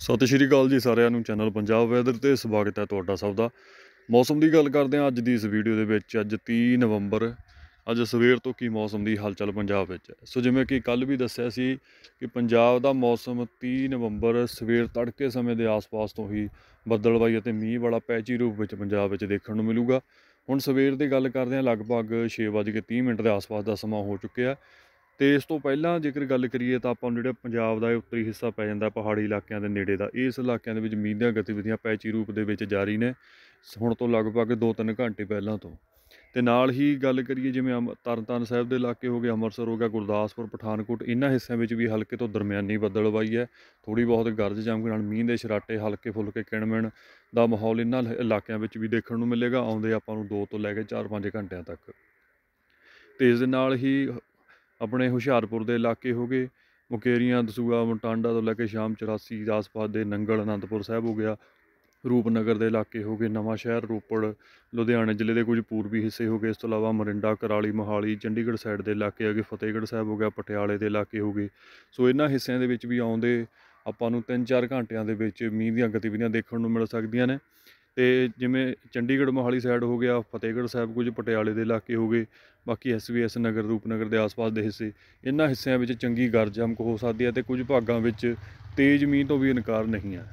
ਸਤਿ ਸ਼੍ਰੀ ਅਕਾਲ ਜੀ ਸਾਰਿਆਂ ਨੂੰ ਚੈਨਲ ਪੰਜਾਬ ਵੈਦਰ ਤੇ ਸਵਾਗਤ ਹੈ ਤੁਹਾਡਾ ਸਭ ਦਾ ਮੌਸਮ ਦੀ ਗੱਲ ਕਰਦੇ ਹਾਂ ਅੱਜ ਦੀ ਇਸ ਵੀਡੀਓ ਦੇ ਵਿੱਚ ਅੱਜ 30 ਨਵੰਬਰ ਅੱਜ ਸਵੇਰ ਤੋਂ ਕੀ ਮੌਸਮ ਦੀ ਹਲਚਲ ਪੰਜਾਬ ਵਿੱਚ ਹੈ ਸੋ ਜਿਵੇਂ ਕਿ ਕੱਲ ਵੀ ਦੱਸਿਆ ਸੀ ਕਿ ਪੰਜਾਬ ਦਾ ਮੌਸਮ 30 ਨਵੰਬਰ ਸਵੇਰ ਤੜਕੇ ਸਮੇਂ ਦੇ ਆਸ-ਪਾਸ ਤੋਂ ਹੀ ਬੱਦਲਬਾਈ ਅਤੇ ਮੀਂਹ ਵਾਲਾ ਪੈਚੀ ਰੂਪ ਵਿੱਚ ਪੰਜਾਬ ਵਿੱਚ ਦੇਖਣ ਨੂੰ ਮਿਲੂਗਾ ਹੁਣ ਸਵੇਰ ਦੀ ਗੱਲ ਕਰਦੇ ਹਾਂ ਲਗਭਗ 6:30 ਮਿੰਟ ਦੇ ਆਸ-ਪਾਸ ਦਾ ਸਮਾਂ ਹੋ ਚੁੱਕਿਆ ਤੇ ਇਸ ਤੋਂ ਪਹਿਲਾਂ ਜੇਕਰ ਗੱਲ ਕਰੀਏ ਤਾਂ ਆਪਾਂ ਨੂੰ ਜਿਹੜਾ ਪੰਜਾਬ ਦਾ ਉੱਤਰੀ ਹਿੱਸਾ ਪੈ ਜਾਂਦਾ ਪਹਾੜੀ ਇਲਾਕਿਆਂ ਦੇ ਨੇੜੇ ਦਾ ਇਸ ਇਲਾਕਿਆਂ ਦੇ ਵਿੱਚ ਮੀਂਹ ਦੀਆਂ ਗਤੀਵਿਧੀਆਂ ਪੈਚੀ ਰੂਪ ਦੇ ਵਿੱਚ ਜਾਰੀ ਨੇ ਹੁਣ ਤੋਂ ਲਗਭਗ 2-3 ਘੰਟੇ ਪਹਿਲਾਂ ਤੋਂ ਤੇ ਨਾਲ ਹੀ ਗੱਲ ਕਰੀਏ ਜਿਵੇਂ ਤਰਨਤਾਰਨ ਸਾਹਿਬ ਦੇ ਇਲਾਕੇ ਹੋ ਗਏ ਅੰਮ੍ਰਿਤਸਰ ਹੋ ਗਿਆ ਗੁਰਦਾਸਪੁਰ ਪਠਾਨਕੋਟ ਇਨ੍ਹਾਂ ਹਿੱਸਿਆਂ ਵਿੱਚ ਵੀ ਹਲਕੇ ਤੋਂ ਦਰਮਿਆਨੀ ਬੱਦਲਵਾਈ ਹੈ ਥੋੜੀ ਬਹੁਤ ਗਰਜ ਚਮਕ ਨਾਲ ਮੀਂਹ ਦੇ ਛਰਾਟੇ ਹਲਕੇ ਫੁਲਕੇ ਕਿਣਮਣ ਦਾ ਮਾਹੌਲ ਇਨ੍ਹਾਂ ਇਲਾਕਿਆਂ ਵਿੱਚ ਵੀ ਦੇਖਣ ਨੂੰ ਮਿਲੇਗਾ ਆਉਂਦੇ ਆਪਾਂ ਨੂੰ 2 ਤੋਂ ਲੈ ਕੇ 4-5 ਘੰਟਿਆਂ ਤੱਕ ਤੇ ਇਸ ਦੇ ਨਾਲ ਹੀ ਆਪਣੇ ਹੁਸ਼ਿਆਰਪੁਰ ਦੇ ਇਲਾਕੇ ਹੋ ਗਏ ਮੁਕੇਰੀਆਂ ਦਸੂਆ ਮਟਾਂਡਾ ਤੋਂ ਲੈ ਕੇ ਸ਼ਾਮ 84 ਦੇ ਆਸ-ਪਾਸ ਦੇ ਨੰਗਲ ਅਨੰਦਪੁਰ ਸਾਹਿਬ ਹੋ ਗਿਆ ਰੂਪਨਗਰ ਦੇ ਇਲਾਕੇ ਹੋ ਗਏ ਨਵਾਂ ਸ਼ਹਿਰ ਰੋਪੜ ਲੁਧਿਆਣਾ ਜ਼ਿਲ੍ਹੇ ਦੇ ਕੁਝ ਪੂਰਬੀ ਹਿੱਸੇ ਹੋ ਗਏ ਇਸ ਤੋਂ ਇਲਾਵਾ ਮਰਿੰਡਾ ਕਰਾਲੀ ਮੋਹਾਲੀ ਚੰਡੀਗੜ੍ਹ ਸਾਈਡ ਦੇ ਇਲਾਕੇ ਆ ਗਏ ਫਤਿਹਗੜ੍ਹ ਸਾਹਿਬ ਹੋ ਗਿਆ ਪਟਿਆਲੇ ਦੇ ਇਲਾਕੇ ਹੋ ਗਏ ਸੋ ਇਹਨਾਂ ਹਿੱਸਿਆਂ ਦੇ ਵਿੱਚ ਵੀ ਆਉਂਦੇ ਆਪਾਂ ਨੂੰ 3-4 ਘੰਟਿਆਂ ਦੇ ਵਿੱਚ ਮੀਂਹ ਦੀਆਂ ਗਤੀਵਿਧੀਆਂ ਦੇਖਣ ਨੂੰ ਮਿਲ ਸਕਦੀਆਂ ਨੇ ਤੇ ਜਿਵੇਂ ਚੰਡੀਗੜ੍ਹ ਮੋਹਾਲੀ ਸਾਈਡ ਹੋ ਗਿਆ ਫਤਿਹਗੜ੍ਹ ਸਾਹਿਬ ਕੁਝ ਪਟਿਆਲੇ ਦੇ ਇਲਾਕੇ ਹੋ ਗਏ ਬਾਕੀ ਐਸਵੀਐਸ ਨਗਰ ਰੂਪਨਗਰ ਦੇ ਆਸ-ਪਾਸ ਦੇ ਹਿੱਸੇ ਇਹਨਾਂ ਹਿੱਸਿਆਂ ਵਿੱਚ ਚੰਗੀ ਗਰਜ ਹਮਕ ਹੋ ਸਕਦੀ ਹੈ ਤੇ ਕੁਝ ਭਾਗਾਂ ਵਿੱਚ ਤੇਜ਼ ਮੀਂਹ ਤੋਂ ਵੀ ਇਨਕਾਰ ਨਹੀਂ ਹੈ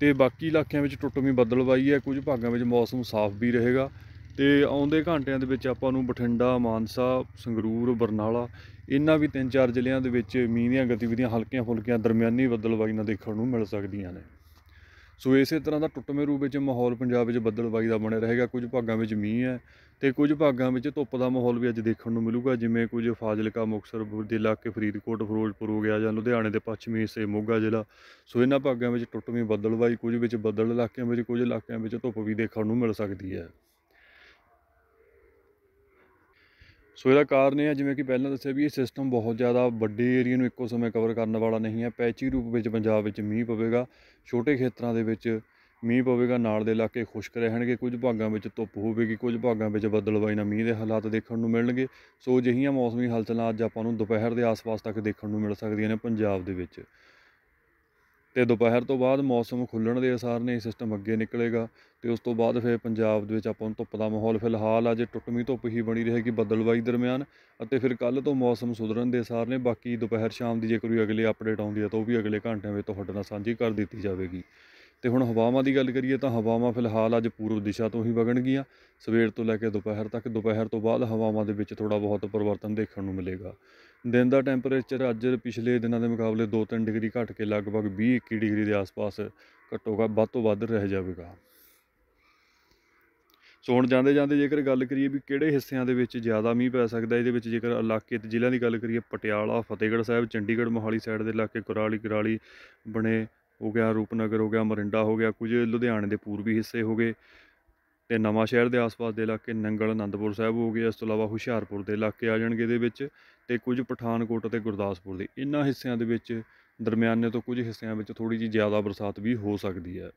ਤੇ ਬਾਕੀ ਇਲਾਕਿਆਂ ਵਿੱਚ ਟੁੱਟਵੀਂ ਬੱਦਲਵਾਈ ਹੈ ਕੁਝ ਭਾਗਾਂ ਵਿੱਚ ਮੌਸਮ ਸਾਫ਼ ਵੀ ਰਹੇਗਾ ਤੇ ਆਉਂਦੇ ਘੰਟਿਆਂ ਦੇ ਵਿੱਚ ਆਪਾਂ ਨੂੰ ਬਠਿੰਡਾ ਮਾਨਸਾ ਸੰਗਰੂਰ ਬਰਨਾਲਾ ਇਹਨਾਂ ਵੀ ਤਿੰਨ ਚਾਰ ਜ਼ਿਲ੍ਹਿਆਂ ਦੇ ਵਿੱਚ ਮੀਂਹ ਦੀਆਂ ਗਤੀਵਿਧੀਆਂ ਹਲਕੀਆਂ ਫੁਲਕੀਆਂ ਦਰਮਿਆਨੀ ਬੱਦਲਵਾਈ ਨਾਲ ਦੇਖਣ ਨੂੰ ਮਿਲ ਸਕਦੀਆਂ ਨੇ ਸੋ ਇਸੇ ਤਰ੍ਹਾਂ ਦਾ ਟੁੱਟਵੇਂ ਰੂਪ ਵਿੱਚ ਮਾਹੌਲ ਪੰਜਾਬ ਵਿੱਚ ਬੱਦਲਬਾਈ ਦਾ ਬਣਿਆ ਰਹੇਗਾ ਕੁਝ ਭਾਗਾਂ ਵਿੱਚ ਮੀਂਹ ਹੈ ਤੇ ਕੁਝ ਭਾਗਾਂ ਵਿੱਚ ਧੁੱਪ ਦਾ ਮਾਹੌਲ ਵੀ ਅੱਜ ਦੇਖਣ ਨੂੰ ਮਿਲੂਗਾ ਜਿਵੇਂ ਕੁਝ ਫਾਜ਼ਿਲਕਾ ਮੁਕਸਰ ਦੇ ਇਲਾਕੇ ਫਰੀਦਕੋਟ ਫਿਰੋਜ਼ਪੁਰ ਹੋ ਗਿਆ ਜਾਂ ਲੁਧਿਆਣੇ ਦੇ ਪੱਛਮੀ ਹਿੱਸੇ ਮੋਗਾ ਜ਼ਿਲ੍ਹਾ ਸੋ ਇਹਨਾਂ ਭਾਗਾਂ ਵਿੱਚ ਟੁੱਟਵੇਂ ਬੱਦਲਬਾਈ ਕੁਝ ਵਿੱਚ ਬੱਦਲ ਇਲਾਕਿਆਂ ਵਿੱਚ ਕੁਝ ਇਲਾਕਿਆਂ ਵਿੱਚ ਧੁੱਪ ਵੀ ਦੇਖਣ ਨੂੰ ਮਿਲ ਸਕਦੀ ਹੈ ਸੋ ਇਹਦਾ ਕਾਰਨ ਇਹ ਹੈ ਜਿਵੇਂ ਕਿ ਪਹਿਲਾਂ ਦੱਸਿਆ ਵੀ ਇਹ ਸਿਸਟਮ ਬਹੁਤ ਜ਼ਿਆਦਾ ਵੱਡੇ ਏਰੀਆ ਨੂੰ ਇੱਕੋ ਸਮੇਂ ਕਵਰ ਕਰਨ ਵਾਲਾ ਨਹੀਂ ਹੈ ਪੈਚੀ ਰੂਪ ਵਿੱਚ ਪੰਜਾਬ ਵਿੱਚ ਮੀਂਹ ਪਵੇਗਾ ਛੋਟੇ ਖੇਤਰਾਂ ਦੇ ਵਿੱਚ ਮੀਂਹ ਪਵੇਗਾ ਨਾਲ ਦੇ ਇਲਾਕੇ ਖੁਸ਼ਕ ਰਹਿਣਗੇ ਕੁਝ ਭਾਗਾਂ ਵਿੱਚ ਧੁੱਪ ਹੋਵੇਗੀ ਕੁਝ ਭਾਗਾਂ ਵਿੱਚ ਬੱਦਲਵਾਈ ਨਾਲ ਮੀਂਹ ਦੇ ਹਾਲਾਤ ਦੇਖਣ ਨੂੰ ਮਿਲਣਗੇ ਸੋ ਅਜਿਹੀਆਂ ਮੌਸਮੀ ਹਲਚਲਾਂ ਅੱਜ ਆਪਾਂ ਨੂੰ ਦੁਪਹਿਰ ਦੇ ਆਸ-ਪਾਸ ਤੱਕ ਦੇਖਣ ਨੂੰ ਮਿਲ ਸਕਦੀਆਂ ਨੇ ਪੰਜਾਬ ਦੇ ਵਿੱਚ ਤੇ ਦੁਪਹਿਰ ਤੋਂ ਬਾਅਦ ਮੌਸਮ ਖੁੱਲਣ ਦੇ ਅਸਾਰ ਨੇ ਸਿਸਟਮ ਅੱਗੇ ਨਿਕਲੇਗਾ ਤੇ ਉਸ ਤੋਂ ਬਾਅਦ ਫਿਰ ਪੰਜਾਬ ਦੇ ਵਿੱਚ ਆਪਾਂ ਨੂੰ ਧੁੱਪ ਦਾ ਮਾਹੌਲ ਫਿਲਹਾਲ ਅਜੇ ਟੁੱਟਮੀ ਧੁੱਪ ਹੀ ਬਣੀ ਰਹੇਗੀ ਬੱਦਲਵਾਈ ਦਰਮਿਆਨ ਅਤੇ ਫਿਰ ਕੱਲ ਤੋਂ ਮੌਸਮ ਸੁਧਰਨ ਦੇ ਅਸਾਰ ਨੇ ਬਾਕੀ ਦੁਪਹਿਰ ਸ਼ਾਮ ਦੀ ਜੇ ਕੋਈ ਅਗਲੀ ਅਪਡੇਟ ਆਉਂਦੀ ਹੈ ਤਾਂ ਉਹ ਵੀ ਅਗਲੇ ਘੰਟਿਆਂ ਵਿੱਚ ਤੁਹਾਡੇ ਨਾਲ ਸਾਂਝੀ ਕਰ ਦਿੱਤੀ ਜਾਵੇਗੀ ਤੇ ਹੁਣ ਹਵਾਵਾਂ ਦੀ ਗੱਲ ਕਰੀਏ ਤਾਂ ਹਵਾਵਾਂ ਫਿਲਹਾਲ ਅੱਜ ਪੂਰਬ ਦਿਸ਼ਾ ਤੋਂ ਹੀ ਵਗਣਗੀਆਂ ਸਵੇਰ ਤੋਂ ਲੈ ਕੇ ਦੁਪਹਿਰ ਤੱਕ ਦੁਪਹਿਰ ਤੋਂ ਬਾਅਦ ਹਵਾਵਾਂ ਦੇ ਵਿੱਚ ਥੋੜਾ ਬਹੁਤ ਪਰਿਵਰਤਨ ਦੇਖਣ ਨੂੰ ਮਿਲੇਗਾ ਦਿਨ ਦਾ ਟੈਂਪਰੇਚਰ ਅੱਜ ਪਿਛਲੇ ਦਿਨਾਂ ਦੇ ਮੁਕਾਬਲੇ 2-3 ਡਿਗਰੀ ਘਟ ਕੇ ਲਗਭਗ 20-21 ਡਿਗਰੀ ਦੇ ਆਸ-ਪਾਸ ਘਟੋਗਾ ਵੱਧ ਤੋਂ ਵੱਧ ਰਹਿ ਜਾਵੇਗਾ ਸੋ ਹੁਣ ਜਾਂਦੇ ਜਾਂਦੇ ਜੇਕਰ ਗੱਲ ਕਰੀਏ ਵੀ ਕਿਹੜੇ ਹਿੱਸਿਆਂ ਦੇ ਵਿੱਚ ਜ਼ਿਆਦਾ ਮੀਂਹ ਪੈ ਸਕਦਾ ਇਹਦੇ ਵਿੱਚ ਜੇਕਰ ਇਲਾਕੇ ਤੇ ਜ਼ਿਲ੍ਹਿਆਂ ਦੀ ਗੱਲ ਕਰੀਏ ਪਟਿਆਲਾ ਫਤਿਹਗੜ੍ਹ ਸਾਹਿਬ ਚੰਡੀਗੜ੍ਹ ਮੋਹਾਲੀ ਸਾਈਡ ਦੇ ਇਲਾਕੇ ਕੁਰਾਲੀ ਕੁਰਾਲੀ ਬਣੇ ਹੋ ਗਿਆ ਰੂਪਨਗਰ ਹੋ ਗਿਆ ਮਰਿੰਡਾ ਹੋ ਗਿਆ ਕੁਝ ਲੁਧਿਆਣੇ ਦੇ ਪੂਰਬੀ ਹਿੱਸੇ ਹੋ ਗਏ ਤੇ ਨਵਾਂ ਸ਼ਹਿਰ ਦੇ ਆਸ-ਪਾਸ ਦੇ ਇਲਾਕੇ ਨੰਗਲ ਆਨੰਦਪੁਰ ਸਾਹਿਬ ਹੋ ਗਏ ਇਸ ਤੋਂ ਇਲਾਵਾ ਹੁਸ਼ਿਆਰਪੁਰ ਦੇ ਇਲਾਕੇ ਆ ਜਾਣਗੇ ਦੇ ਵਿੱਚ ਤੇ ਕੁਝ ਪਠਾਨਕੋਟ ਅਤੇ ਗੁਰਦਾਸਪੁਰ ਦੇ ਇਨ੍ਹਾਂ ਹਿੱਸਿਆਂ ਦੇ ਵਿੱਚ ਦਰਮਿਆਨੇ ਤੋਂ ਕੁਝ ਹਿੱਸਿਆਂ ਵਿੱਚ ਥੋੜੀ ਜੀ ਜ਼ਿਆਦਾ ਬਰਸਾਤ ਵੀ ਹੋ ਸਕਦੀ ਹੈ